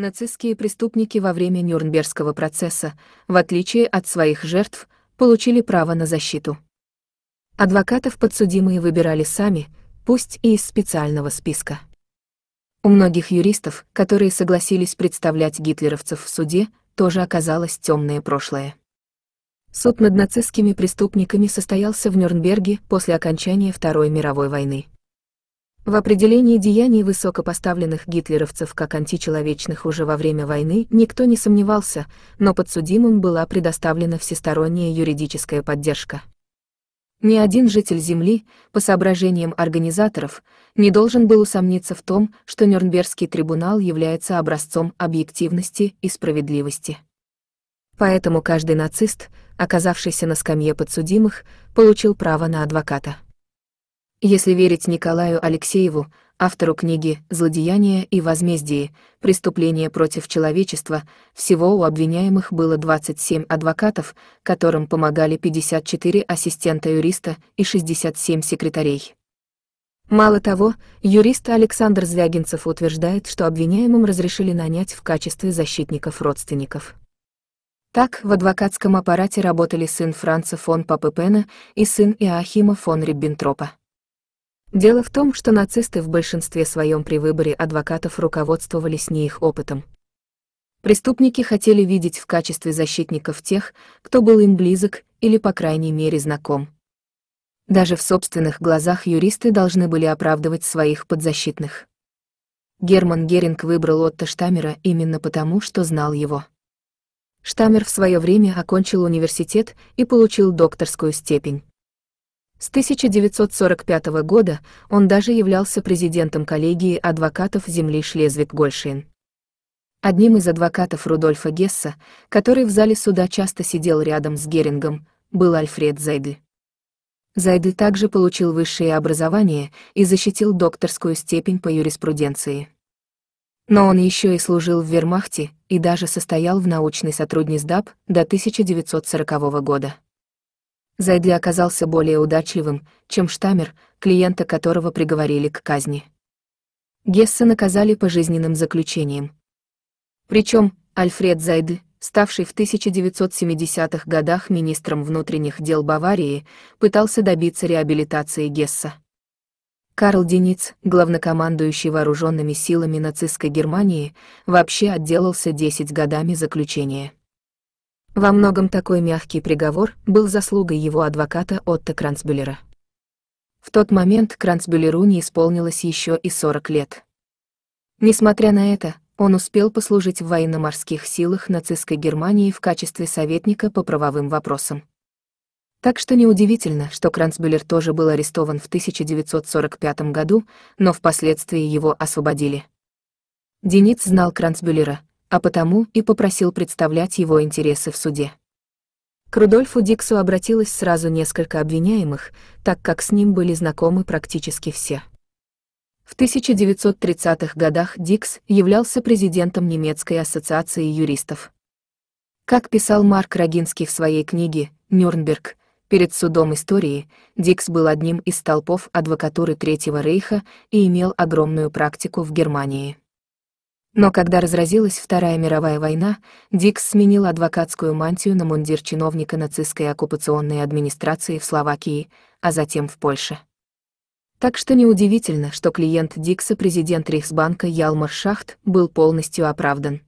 Нацистские преступники во время Нюрнбергского процесса, в отличие от своих жертв, получили право на защиту. Адвокатов подсудимые выбирали сами, пусть и из специального списка. У многих юристов, которые согласились представлять гитлеровцев в суде, тоже оказалось темное прошлое. Суд над нацистскими преступниками состоялся в Нюрнберге после окончания Второй мировой войны. В определении деяний высокопоставленных гитлеровцев как античеловечных уже во время войны никто не сомневался, но подсудимым была предоставлена всесторонняя юридическая поддержка. Ни один житель Земли, по соображениям организаторов, не должен был усомниться в том, что Нюрнбергский трибунал является образцом объективности и справедливости. Поэтому каждый нацист, оказавшийся на скамье подсудимых, получил право на адвоката. Если верить Николаю Алексееву, автору книги «Злодеяния и возмездие. Преступления против человечества», всего у обвиняемых было 27 адвокатов, которым помогали 54 ассистента юриста и 67 секретарей. Мало того, юрист Александр Звягинцев утверждает, что обвиняемым разрешили нанять в качестве защитников родственников. Так, в адвокатском аппарате работали сын Франца фон Папепена и сын Иоахима фон Риббентропа. Дело в том, что нацисты в большинстве своем при выборе адвокатов руководствовались не их опытом. Преступники хотели видеть в качестве защитников тех, кто был им близок или, по крайней мере, знаком. Даже в собственных глазах юристы должны были оправдывать своих подзащитных. Герман Геринг выбрал Отто Штамера именно потому, что знал его. Штамер в свое время окончил университет и получил докторскую степень. С 1945 года он даже являлся президентом коллегии адвокатов земли Шлезвиг-Гольшин. Одним из адвокатов Рудольфа Гесса, который в зале суда часто сидел рядом с Герингом, был Альфред Зайды. Зайды также получил высшее образование и защитил докторскую степень по юриспруденции. Но он еще и служил в Вермахте и даже состоял в научной сотрудничестве ДАП до 1940 года. Зайди оказался более удачливым, чем Штамер, клиента которого приговорили к казни. Гесса наказали пожизненным заключением. Причем Альфред Зайды, ставший в 1970-х годах министром внутренних дел Баварии, пытался добиться реабилитации Гесса. Карл Дениц, главнокомандующий вооруженными силами нацистской Германии, вообще отделался 10 годами заключения. Во многом такой мягкий приговор был заслугой его адвоката Отто Кранцбюллера. В тот момент Кранцбюллеру не исполнилось еще и 40 лет. Несмотря на это, он успел послужить в военно-морских силах нацистской Германии в качестве советника по правовым вопросам. Так что неудивительно, что Кранцбюллер тоже был арестован в 1945 году, но впоследствии его освободили. Дениц знал Кранцбюллера, а потому и попросил представлять его интересы в суде. К Рудольфу Диксу обратилось сразу несколько обвиняемых, так как с ним были знакомы практически все. В 1930-х годах Дикс являлся президентом немецкой ассоциации юристов. Как писал Марк Рогинский в своей книге «Нюрнберг», перед судом истории Дикс был одним из столпов адвокатуры Третьего Рейха и имел огромную практику в Германии. Но когда разразилась Вторая мировая война, Дикс сменил адвокатскую мантию на мундир чиновника нацистской оккупационной администрации в Словакии, а затем в Польше. Так что неудивительно, что клиент Дикса, президент Рейхсбанка Ялмар Шахт, был полностью оправдан.